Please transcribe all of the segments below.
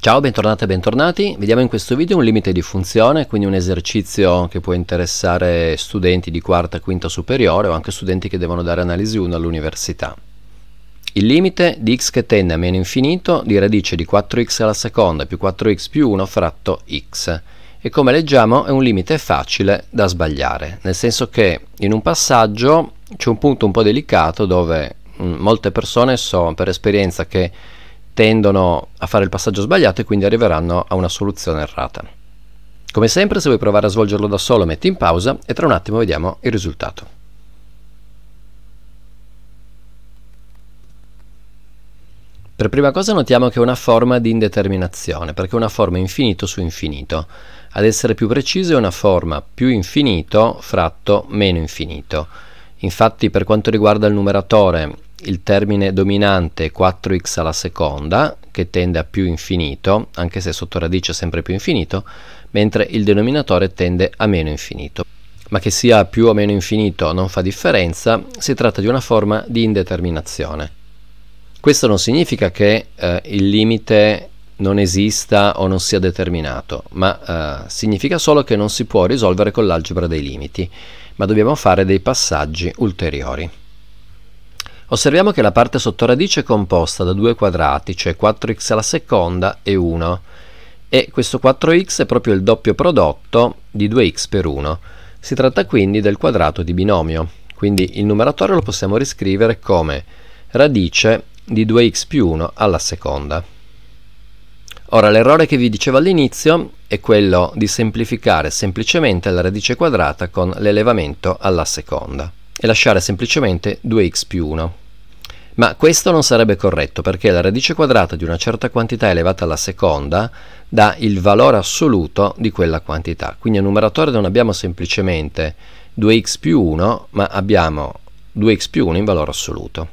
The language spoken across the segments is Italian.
Ciao, bentornate e bentornati. Vediamo in questo video un limite di funzione, quindi un esercizio che può interessare studenti di quarta quinta superiore o anche studenti che devono dare analisi 1 all'università. Il limite di x che tende a meno infinito di radice di 4x alla seconda più 4x più 1 fratto x. E come leggiamo è un limite facile da sbagliare, nel senso che in un passaggio c'è un punto un po' delicato dove mh, mm, molte persone so per esperienza che tendono a fare il passaggio sbagliato e quindi arriveranno a una soluzione errata. Come sempre se vuoi provare a svolgerlo da solo metti in pausa e tra un attimo vediamo il risultato. Per prima cosa notiamo che è una forma di indeterminazione, perché è una forma infinito su infinito. Ad essere più preciso è una forma più infinito fratto meno infinito. Infatti per quanto riguarda il numeratore il termine dominante è 4x alla seconda, che tende a più infinito, anche se sotto radice è sempre più infinito, mentre il denominatore tende a meno infinito. Ma che sia più o meno infinito non fa differenza, si tratta di una forma di indeterminazione. Questo non significa che eh, il limite non esista o non sia determinato, ma eh, significa solo che non si può risolvere con l'algebra dei limiti, ma dobbiamo fare dei passaggi ulteriori. Osserviamo che la parte sottoradice è composta da due quadrati, cioè 4x alla seconda e 1, e questo 4x è proprio il doppio prodotto di 2x per 1. Si tratta quindi del quadrato di binomio, quindi il numeratore lo possiamo riscrivere come radice di 2x più 1 alla seconda. Ora l'errore che vi dicevo all'inizio è quello di semplificare semplicemente la radice quadrata con l'elevamento alla seconda e lasciare semplicemente 2x più 1. Ma questo non sarebbe corretto perché la radice quadrata di una certa quantità elevata alla seconda dà il valore assoluto di quella quantità. Quindi al numeratore non abbiamo semplicemente 2x più 1, ma abbiamo 2x più 1 in valore assoluto.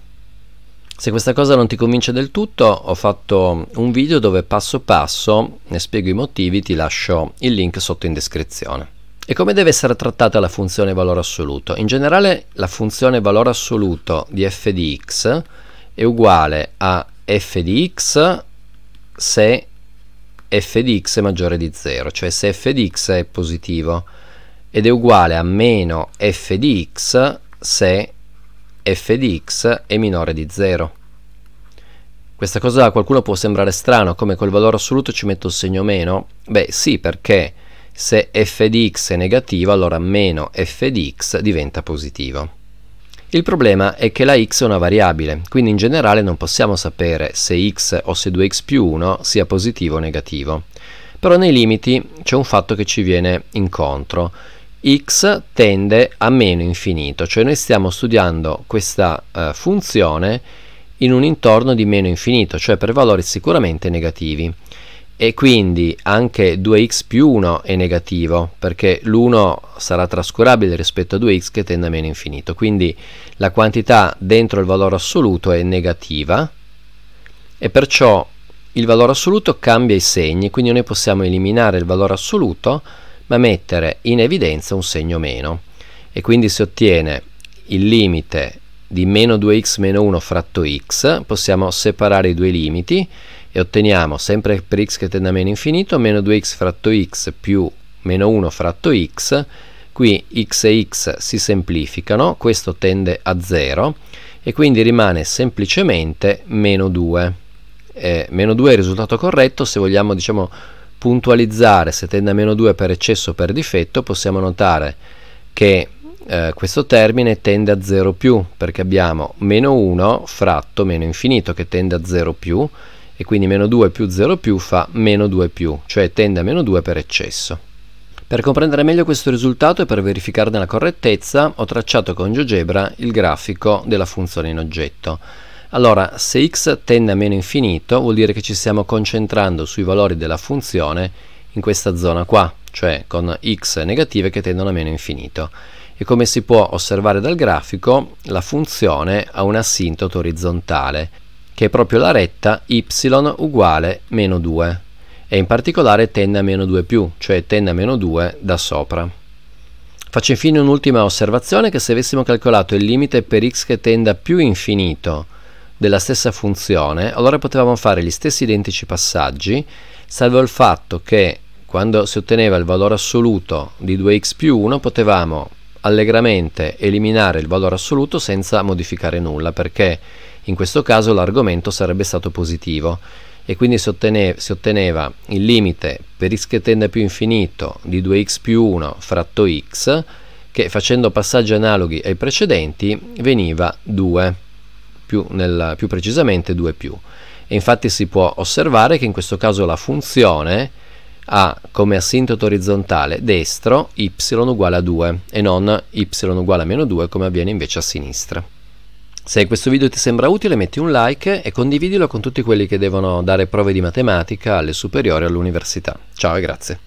Se questa cosa non ti convince del tutto, ho fatto un video dove passo passo ne spiego i motivi, ti lascio il link sotto in descrizione. E come deve essere trattata la funzione valore assoluto? In generale la funzione valore assoluto di f di x è uguale a f di x se f di x è maggiore di 0, cioè se f di x è positivo, ed è uguale a meno f di x se f di x è minore di 0. Questa cosa a qualcuno può sembrare strano, come col valore assoluto ci metto il segno meno? Beh sì, perché se f di x è negativo allora meno f di x diventa positivo. Il problema è che la x è una variabile, quindi in generale non possiamo sapere se x o se 2x più 1 sia positivo o negativo. Però nei limiti c'è un fatto che ci viene incontro. x tende a meno infinito, cioè noi stiamo studiando questa uh, funzione in un intorno di meno infinito, cioè per valori sicuramente negativi e quindi anche 2x più 1 è negativo perché l'1 sarà trascurabile rispetto a 2x che tende a meno infinito quindi la quantità dentro il valore assoluto è negativa e perciò il valore assoluto cambia i segni quindi noi possiamo eliminare il valore assoluto ma mettere in evidenza un segno meno e quindi si ottiene il limite di meno 2x meno 1 fratto x possiamo separare i due limiti e otteniamo sempre per x che tende a meno infinito meno 2x fratto x più meno 1 fratto x qui x e x si semplificano questo tende a 0 e quindi rimane semplicemente meno 2 eh, meno 2 è il risultato corretto se vogliamo diciamo puntualizzare se tende a meno 2 per eccesso o per difetto possiamo notare che eh, questo termine tende a 0 più perché abbiamo meno 1 fratto meno infinito che tende a 0 più e quindi meno 2 più 0 più fa meno 2 più, cioè tende a meno 2 per eccesso. Per comprendere meglio questo risultato e per verificarne la correttezza ho tracciato con GeoGebra il grafico della funzione in oggetto. Allora, se x tende a meno infinito vuol dire che ci stiamo concentrando sui valori della funzione in questa zona qua, cioè con x negative che tendono a meno infinito. E come si può osservare dal grafico, la funzione ha un assintoto orizzontale, che è proprio la retta y uguale meno 2 e in particolare tende a meno 2 più, cioè tende a meno 2 da sopra. Faccio infine un'ultima osservazione che se avessimo calcolato il limite per x che tende a più infinito della stessa funzione, allora potevamo fare gli stessi identici passaggi, salvo il fatto che quando si otteneva il valore assoluto di 2x più 1 potevamo allegramente eliminare il valore assoluto senza modificare nulla perché in questo caso l'argomento sarebbe stato positivo e quindi si, ottene, si otteneva il limite per x che tende a più infinito di 2x più 1 fratto x che facendo passaggi analoghi ai precedenti veniva 2 più, nel, più precisamente 2 più e infatti si può osservare che in questo caso la funzione ha come assintoto orizzontale destro y uguale a 2 e non y uguale a meno 2 come avviene invece a sinistra se questo video ti sembra utile metti un like e condividilo con tutti quelli che devono dare prove di matematica alle superiori all'università. Ciao e grazie.